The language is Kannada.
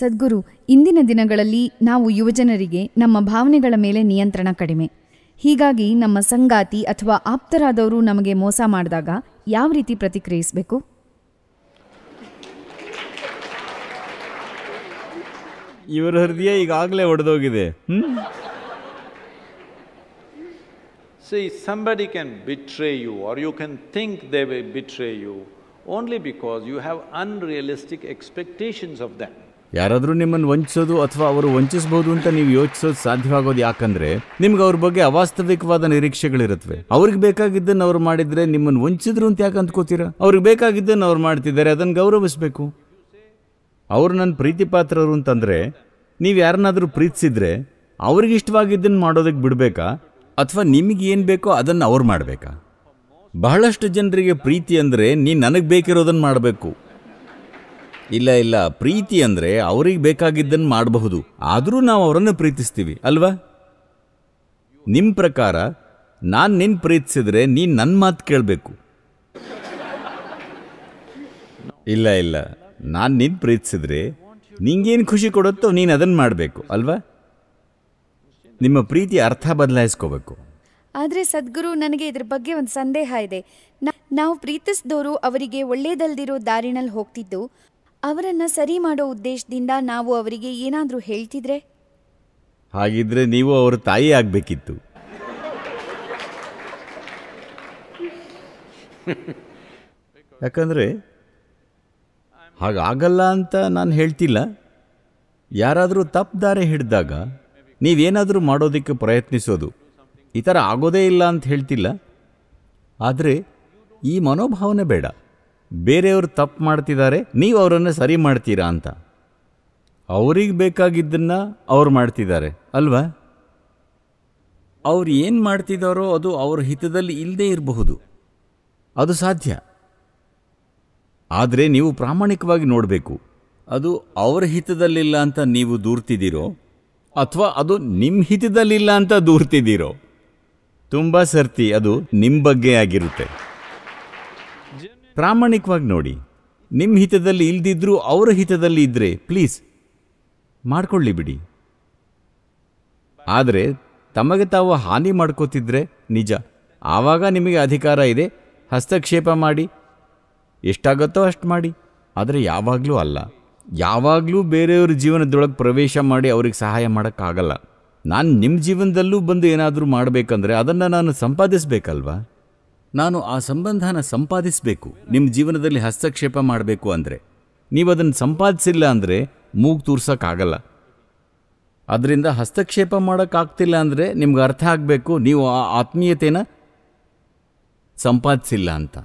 ಸದ್ಗುರು ಇಂದಿನ ದಿನಗಳಲ್ಲಿ ನಾವು ಯುವಜನರಿಗೆ ನಮ್ಮ ಭಾವನೆಗಳ ಮೇಲೆ ನಿಯಂತ್ರಣ ಕಡಿಮೆ ಹೀಗಾಗಿ ನಮ್ಮ ಸಂಗಾತಿ ಅಥವಾ ಆಪ್ತರಾದವರು ನಮಗೆ ಮೋಸ ಮಾಡಿದಾಗ ಯಾವ ರೀತಿ ಪ್ರತಿಕ್ರಿಯಿಸಬೇಕು ಇವರ ಹೃದಯ ಈಗಾಗಲೇ ಒಡೆದೋಗಿದೆ See, somebody can betray you or you can think they will betray you only because you have unrealistic expectations of ಯಾರಾದರೂ ನಿಮ್ಮನ್ನು ವಂಚಿಸೋದು ಅಥವಾ ಅವರು ವಂಚಿಸಬಹುದು ಅಂತ ನೀವು ಯೋಚಿಸೋದು ಸಾಧ್ಯವಾಗೋದು ಯಾಕಂದ್ರೆ ನಿಮ್ಗೆ ಅವ್ರ ಬಗ್ಗೆ ಅವಾಸ್ತವಿಕವಾದ ನಿರೀಕ್ಷೆಗಳಿರುತ್ತವೆ ಅವ್ರಿಗೆ ಬೇಕಾಗಿದ್ದನ್ನು ಅವ್ರು ಮಾಡಿದ್ರೆ ನಿಮ್ಮನ್ನು ವಂಚಿದ್ರು ಅಂತ ಯಾಕೆ ಅಂದ್ಕೋತೀರ ಅವ್ರಿಗೆ ಬೇಕಾಗಿದ್ದನ್ನು ಅವ್ರು ಮಾಡ್ತಿದ್ದಾರೆ ಅದನ್ನು ಗೌರವಿಸಬೇಕು ಅವರು ನನ್ನ ಪ್ರೀತಿ ಪಾತ್ರರು ಅಂತಂದರೆ ನೀವು ಯಾರನ್ನಾದರೂ ಪ್ರೀತಿಸಿದ್ರೆ ಅವ್ರಿಗೆ ಇಷ್ಟವಾಗಿದ್ದನ್ನು ಮಾಡೋದಕ್ಕೆ ಬಿಡಬೇಕಾ ಅಥವಾ ನಿಮಗೆ ಏನು ಬೇಕೋ ಅದನ್ನು ಅವ್ರು ಮಾಡಬೇಕಾ ಬಹಳಷ್ಟು ಜನರಿಗೆ ಪ್ರೀತಿ ಅಂದರೆ ನೀ ನನಗೆ ಬೇಕಿರೋದನ್ನು ಮಾಡಬೇಕು ಇಲ್ಲ ಇಲ್ಲ ಪ್ರೀತಿ ಅಂದ್ರೆ ಅವ್ರಿಗೆ ಬೇಕಾಗಿದ್ದನ್ನು ಮಾಡಬಹುದು ಆದರೂ ನಾವು ಅವರನ್ನು ಪ್ರೀತಿಸ್ತೀವಿ ಅಲ್ವಾ ನಿಮ್ಮ ಪ್ರಕಾರ ನಾನು ನಿನ್ನ ಪ್ರೀತಿಸಿದ್ರೆ ನೀನು ನನ್ನ ಮಾತು ಕೇಳಬೇಕು ಇಲ್ಲ ಇಲ್ಲ ನಾನು ನಿನ್ನ ಪ್ರೀತಿಸಿದ್ರೆ ನಿಂಗೇನು ಖುಷಿ ಕೊಡುತ್ತೋ ನೀನು ಅದನ್ನು ಮಾಡಬೇಕು ಅಲ್ವಾ ನಿಮ್ಮ ಪ್ರೀತಿ ಅರ್ಥ ಬದಲಾಯಿಸ್ಕೋಬೇಕು ಆದರೆ ಸದ್ಗುರು ನನಗೆ ಇದ್ರ ಬಗ್ಗೆ ಒಂದು ಸಂದೇಹ ಇದೆ ನಾವು ಪ್ರೀತಿಸಿದವರು ಅವರಿಗೆ ಒಳ್ಳೇದಲ್ದಿರೋ ದಾರಿನಲ್ಲಿ ಹೋಗ್ತಿದ್ದು ಅವರನ್ನ ಸರಿ ಮಾಡೋ ಉದ್ದೇಶದಿಂದ ನಾವು ಅವರಿಗೆ ಏನಾದರೂ ಹೇಳ್ತಿದ್ರೆ ಹಾಗಿದ್ರೆ ನೀವು ಅವ್ರ ತಾಯಿ ಆಗಬೇಕಿತ್ತು ಯಾಕಂದರೆ ಹಾಗಾಗಲ್ಲ ಅಂತ ನಾನು ಹೇಳ್ತಿಲ್ಲ ಯಾರಾದರೂ ತಪ್ಪು ದಾರೆ ಹಿಡಿದಾಗ ನೀವೇನಾದರೂ ಮಾಡೋದಕ್ಕೆ ಪ್ರಯತ್ನಿಸೋದು ಈ ಥರ ಆಗೋದೇ ಇಲ್ಲ ಅಂತ ಹೇಳ್ತಿಲ್ಲ ಆದರೆ ಈ ಮನೋಭಾವನೆ ಬೇಡ ಬೇರೆಯವರು ತಪ್ಪು ಮಾಡ್ತಿದ್ದಾರೆ ನೀವು ಅವರನ್ನು ಸರಿ ಮಾಡ್ತೀರಾ ಅಂತ ಅವ್ರಿಗೆ ಬೇಕಾಗಿದ್ದನ್ನು ಅವ್ರು ಮಾಡ್ತಿದ್ದಾರೆ ಅಲ್ವಾ ಅವ್ರು ಏನು ಮಾಡ್ತಿದ್ದಾರೋ ಅದು ಅವ್ರ ಹಿತದಲ್ಲಿ ಇಲ್ಲದೇ ಇರಬಹುದು ಅದು ಸಾಧ್ಯ ಆದರೆ ನೀವು ಪ್ರಾಮಾಣಿಕವಾಗಿ ನೋಡಬೇಕು ಅದು ಅವರ ಹಿತದಲ್ಲಿಲ್ಲ ಅಂತ ನೀವು ದೂರ್ತಿದ್ದೀರೋ ಅಥವಾ ಅದು ನಿಮ್ಮ ಹಿತದಲ್ಲಿಲ್ಲ ಅಂತ ದೂರ್ತಿದ್ದೀರೋ ತುಂಬ ಸರ್ತಿ ಅದು ನಿಮ್ಮ ಬಗ್ಗೆ ಆಗಿರುತ್ತೆ ಪ್ರಾಮಾಣಿಕವಾಗಿ ನೋಡಿ ನಿಮ್ಮ ಹಿತದಲ್ಲಿ ಇಲ್ದಿದ್ರೂ ಅವರ ಹಿತದಲ್ಲಿ ಇದ್ದರೆ ಪ್ಲೀಸ್ ಮಾಡಿಕೊಳ್ಳಿ ಬಿಡಿ ಆದರೆ ತಮಗೆ ತಾವು ಹಾನಿ ಮಾಡ್ಕೋತಿದ್ರೆ ನಿಜ ಆವಾಗ ನಿಮಗೆ ಅಧಿಕಾರ ಇದೆ ಹಸ್ತಕ್ಷೇಪ ಮಾಡಿ ಎಷ್ಟಾಗತ್ತೋ ಅಷ್ಟು ಮಾಡಿ ಆದರೆ ಯಾವಾಗಲೂ ಅಲ್ಲ ಯಾವಾಗಲೂ ಬೇರೆಯವ್ರ ಜೀವನದೊಳಗೆ ಪ್ರವೇಶ ಮಾಡಿ ಅವ್ರಿಗೆ ಸಹಾಯ ಮಾಡೋಕ್ಕಾಗಲ್ಲ ನಾನು ನಿಮ್ಮ ಜೀವನದಲ್ಲೂ ಬಂದು ಏನಾದರೂ ಮಾಡಬೇಕಂದ್ರೆ ಅದನ್ನು ನಾನು ಸಂಪಾದಿಸಬೇಕಲ್ವಾ ನಾನು ಆ ಸಂಬಂಧನ ಸಂಪಾದಿಸಬೇಕು ನಿಮ್ಮ ಜೀವನದಲ್ಲಿ ಹಸ್ತಕ್ಷೇಪ ಮಾಡಬೇಕು ಅಂದರೆ ನೀವು ಅದನ್ನು ಸಂಪಾದಿಸಿಲ್ಲ ಅಂದರೆ ಮೂಗು ತೂರ್ಸೋಕ್ಕಾಗಲ್ಲ ಅದರಿಂದ ಹಸ್ತಕ್ಷೇಪ ಮಾಡೋಕ್ಕಾಗ್ತಿಲ್ಲ ಅಂದರೆ ನಿಮ್ಗೆ ಅರ್ಥ ಆಗಬೇಕು ನೀವು ಆ ಆತ್ಮೀಯತೆನ ಸಂಪಾದಿಸಿಲ್ಲ ಅಂತ